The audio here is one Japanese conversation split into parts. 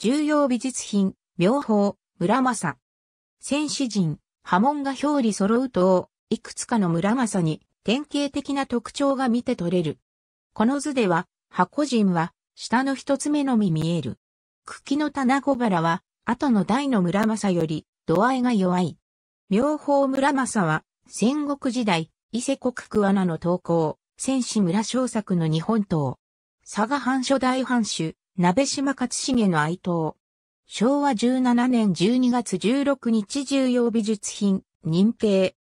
重要美術品、妙法、村正。戦士人、波紋が表裏揃うと、いくつかの村正に典型的な特徴が見て取れる。この図では、箱人は、下の一つ目のみ見える。茎の棚小原は、後の大の村正より、度合いが弱い。妙法村正は、戦国時代、伊勢国桑名の投稿、戦士村小作の日本刀。佐賀藩初代藩主、鍋島勝重の哀悼。昭和17年12月16日重要美術品、認定。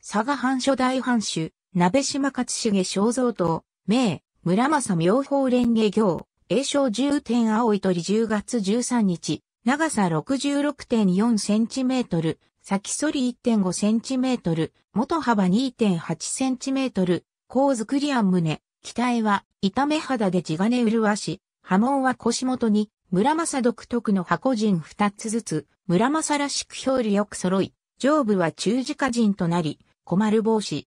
佐賀藩初代藩主、鍋島勝重肖像刀、名、村正妙法蓮華行、栄称10点青い鳥10月13日、長さ66.4センチメートル、先反り1.5センチメートル、元幅2.8センチメートル、構図クリアン胸、機体は、痛め肌で地金麗し、波紋は腰元に、村正独特の箱陣二つずつ、村正らしく表裏よく揃い、上部は中字下陣となり、小丸帽子。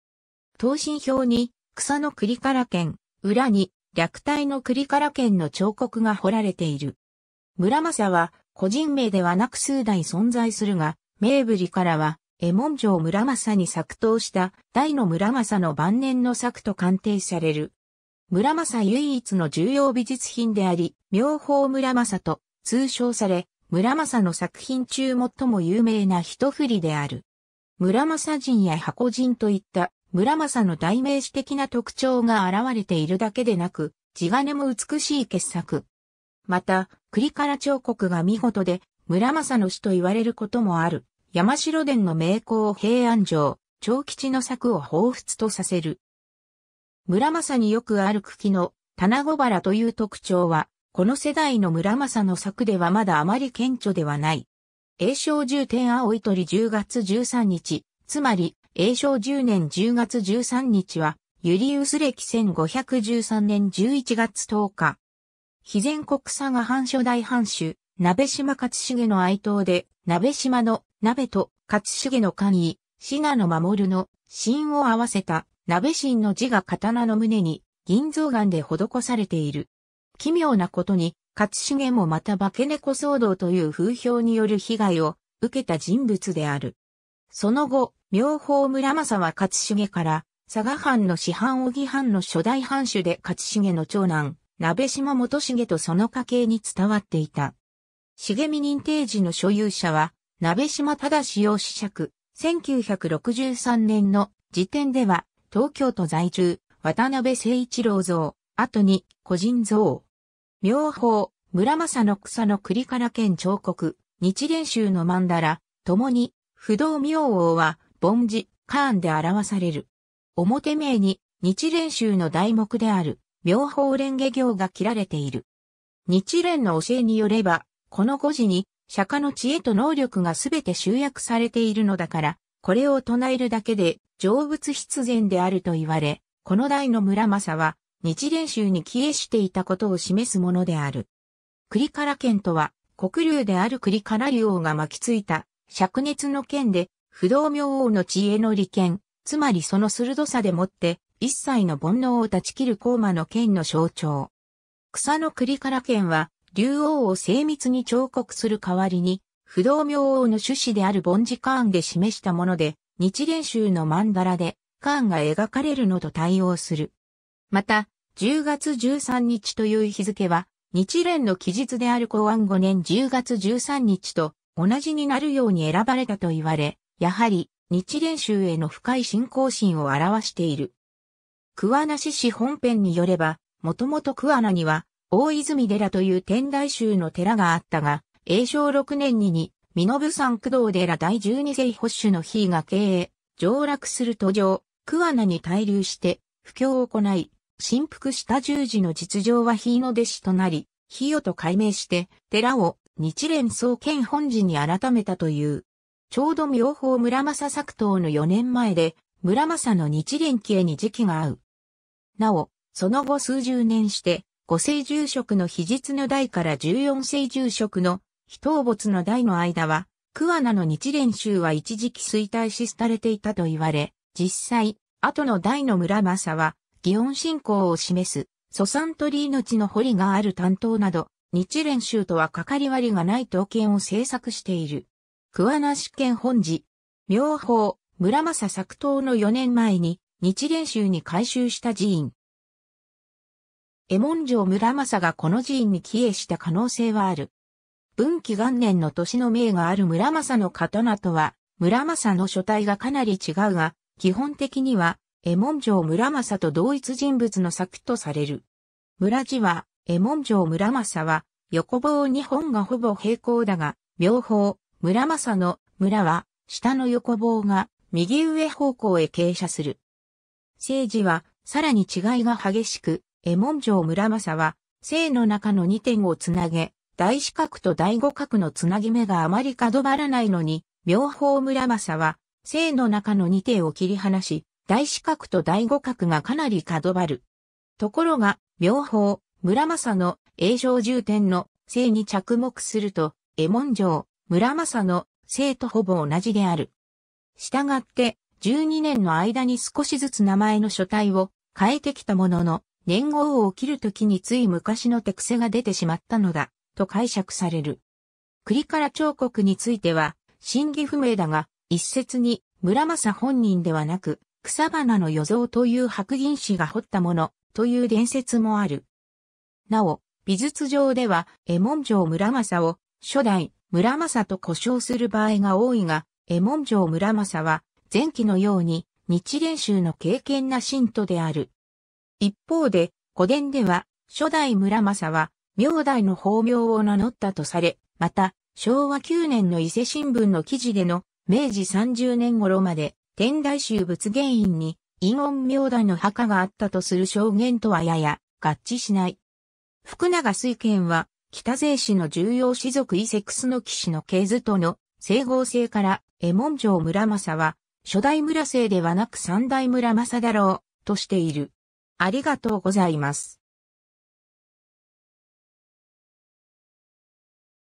等身表に、草の栗から剣、裏に、略体の栗から剣の彫刻が彫られている。村正は、個人名ではなく数代存在するが、名ぶりからは、絵文城村正に作刀した、大の村正の晩年の作と鑑定される。村正唯一の重要美術品であり、妙法村正と通称され、村正の作品中最も有名な一振りである。村正人や箱人といった村正の代名詞的な特徴が現れているだけでなく、地金も美しい傑作。また、栗から彫刻が見事で、村正の死と言われることもある、山城伝の名工平安城、長吉の作を彷彿とさせる、村正によくある茎の棚小原という特徴は、この世代の村正の作ではまだあまり顕著ではない。永正十天青い鳥10月13日、つまり永正十年10月13日は、ユリウス歴1513年11月10日。肥前国佐が藩初代藩主、鍋島勝重の哀悼で、鍋島の鍋と勝重の官位、信濃守の、信を合わせた鍋神の字が刀の胸に銀像眼で施されている。奇妙なことに、勝重もまた化け猫騒動という風評による被害を受けた人物である。その後、妙法村正は勝重から、佐賀藩の師範小木藩の初代藩主で勝重の長男、鍋島元重とその家系に伝わっていた。重見認定時の所有者は、鍋島忠氏用子爵、1963年の時点では、東京都在住、渡辺誠一郎像、後に、個人像。妙法、村正の草の栗から県彫刻、日蓮宗の曼荼羅、共に、不動明王は、凡字、カーンで表される。表名に、日蓮宗の題目である、妙法蓮華行が切られている。日蓮の教えによれば、この五字に、釈迦の知恵と能力がすべて集約されているのだから、これを唱えるだけで、成仏必然であると言われ、この代の村正は、日蓮宗に帰依していたことを示すものである。栗から剣とは、国流である栗から竜王が巻きついた、灼熱の剣で、不動明王の知恵の利権、つまりその鋭さでもって、一切の煩悩を断ち切る高魔の剣の象徴。草の栗から剣は、竜王を精密に彫刻する代わりに、不動明王の趣旨である凡ーンで示したもので、日蓮宗の曼荼羅で、カーンが描かれるのと対応する。また、10月13日という日付は、日蓮の記述である公安5年10月13日と同じになるように選ばれたと言われ、やはり日蓮宗への深い信仰心を表している。桑名市市本編によれば、もともと桑名には大泉寺という天台宗の寺があったが、永正6年にに身延山駆動寺第十二世保守の日が経営、上落する途上、桑名に滞留して、布教を行い、振幅した十字の実情は日の弟子となり、日よと改名して、寺を日蓮総研本寺に改めたという。ちょうど妙法村政作頭の4年前で、村政の日蓮家に時期が合う。なお、その後数十年して、五世住職の秘実の代から十四世住職の非討没の代の間は、桑名の日蓮宗は一時期衰退し廃れていたと言われ、実際、後の代の村正は、祇園信仰を示す、祖産鳥命の堀がある担当など、日蓮宗とはかかり割りがない刀剣を制作している。桑名市権本寺、妙法、村正作刀の4年前に、日蓮宗に改修した寺院。江門城村正がこの寺院に帰依した可能性はある。文紀元年の年の名がある村正の刀とは、村正の書体がかなり違うが、基本的には、絵文城村正と同一人物の作とされる。村字は、絵文城村正は、横棒二本がほぼ平行だが、両方、村正の村は、下の横棒が右上方向へ傾斜する。政治は、さらに違いが激しく、絵文城村正は、正の中の二点をつなげ、大四角と大五角のつなぎ目があまり角張らないのに、妙法村正は、正の中の二手を切り離し、大四角と大五角がかなり角張る。ところが、妙法村正の栄章重点の正に着目すると、絵文上村正の正とほぼ同じである。したがって、12年の間に少しずつ名前の書体を変えてきたものの、年号を切るときについ昔の手癖が出てしまったのだ。と解釈される。栗から彫刻については、真偽不明だが、一説に村正本人ではなく、草花の余像という白銀紙が彫ったものという伝説もある。なお、美術上では、絵文城村正を初代村正と呼称する場合が多いが、絵文城村正は前期のように日蓮宗の敬虔な信徒である。一方で、古典では初代村正は明代の法名を名乗ったとされ、また、昭和9年の伊勢新聞の記事での明治30年頃まで天台宗仏原因に陰音明大の墓があったとする証言とはやや合致しない。福永水賢は北税市の重要氏族伊勢楠の騎士の系図との整合性から江門城村正は初代村政ではなく三代村正だろうとしている。ありがとうございます。